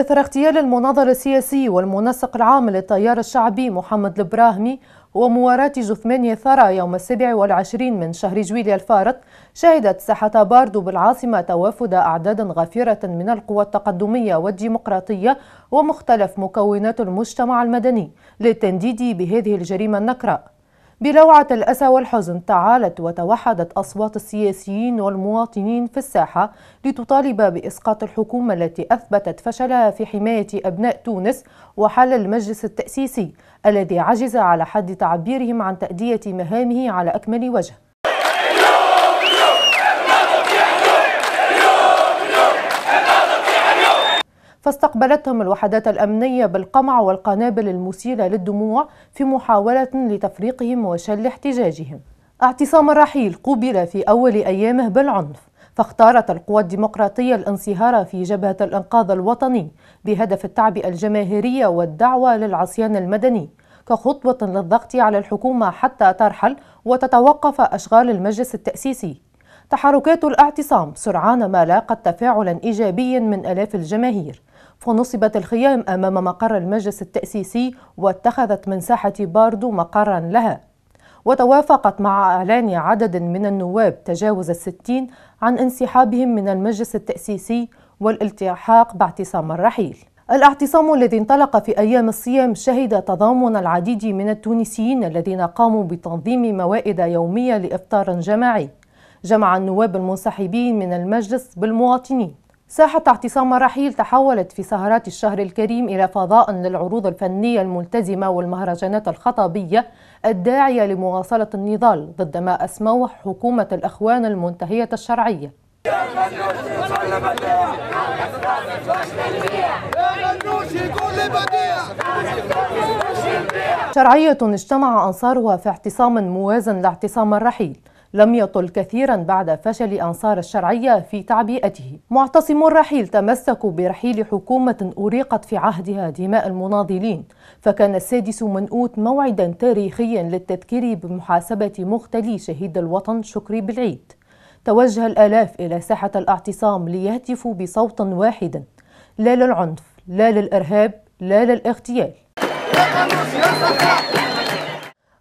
إثر اغتيال المناضل السياسي والمنسق العام للتيار الشعبي محمد البراهمي ومواراة جثمان ثرى يوم السابع والعشرين من شهر جويليا الفارط شهدت ساحة باردو بالعاصمة توافد أعداد غفيرة من القوى التقدمية والديمقراطية ومختلف مكونات المجتمع المدني للتنديد بهذه الجريمة النكراء بروعة الأسى والحزن تعالت وتوحدت أصوات السياسيين والمواطنين في الساحة لتطالب بإسقاط الحكومة التي أثبتت فشلها في حماية أبناء تونس وحل المجلس التأسيسي الذي عجز على حد تعبيرهم عن تأدية مهامه على أكمل وجه فاستقبلتهم الوحدات الأمنية بالقمع والقنابل المسيلة للدموع في محاولة لتفريقهم وشل احتجاجهم اعتصام الرحيل قوبل في أول أيامه بالعنف فاختارت القوى الديمقراطية الانصهار في جبهة الإنقاذ الوطني بهدف التعبئة الجماهيرية والدعوة للعصيان المدني كخطوة للضغط على الحكومة حتى ترحل وتتوقف أشغال المجلس التأسيسي تحركات الاعتصام سرعان ما لاقت تفاعلا إيجابيا من ألاف الجماهير فنصبت الخيام أمام مقر المجلس التأسيسي واتخذت من ساحة باردو مقرا لها وتوافقت مع إعلان عدد من النواب تجاوز الستين عن انسحابهم من المجلس التأسيسي والالتحاق باعتصام الرحيل الاعتصام الذي انطلق في أيام الصيام شهد تضامن العديد من التونسيين الذين قاموا بتنظيم موائد يومية لإفطار جماعي جمع النواب المنسحبين من المجلس بالمواطنين ساحة اعتصام الرحيل تحولت في سهرات الشهر الكريم إلى فضاء للعروض الفنية الملتزمة والمهرجانات الخطابية الداعية لمواصلة النضال ضد ما أسموه حكومة الأخوان المنتهية الشرعية شرعية اجتمع أنصارها في اعتصام موازن لاعتصام الرحيل لم يطل كثيرا بعد فشل أنصار الشرعية في تعبئته معتصم الرحيل تمسكوا برحيل حكومة أريقت في عهدها دماء المناضلين فكان السادس من أوت موعدا تاريخيا للتذكير بمحاسبة مغتلي شهيد الوطن شكري بالعيد توجه الآلاف إلى ساحة الاعتصام ليهتفوا بصوت واحد لا للعنف لا للإرهاب لا للاغتيال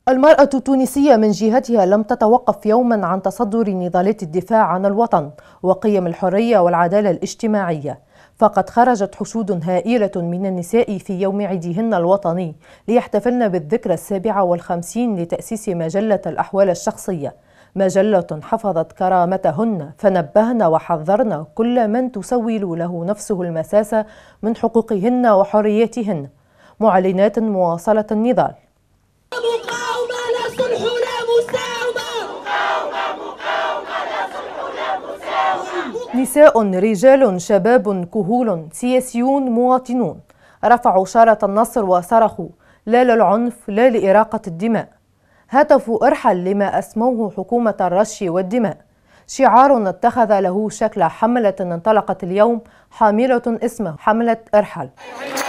المرأة التونسية من جهتها لم تتوقف يوما عن تصدر نضالات الدفاع عن الوطن وقيم الحرية والعدالة الاجتماعية فقد خرجت حشود هائلة من النساء في يوم عيدهن الوطني ليحتفلن بالذكرى السابعة والخمسين لتأسيس مجلة الأحوال الشخصية مجلة حفظت كرامتهن فنبهن وحذرن كل من تسول له نفسه المساسة من حقوقهن وحرياتهن معلنات مواصلة النضال نساء رجال شباب كهول سياسيون مواطنون رفعوا شارة النصر وصرخوا لا للعنف لا لإراقة الدماء هتفوا ارحل لما أسموه حكومة الرش والدماء شعار اتخذ له شكل حملة انطلقت اليوم حاملة اسمه حملة ارحل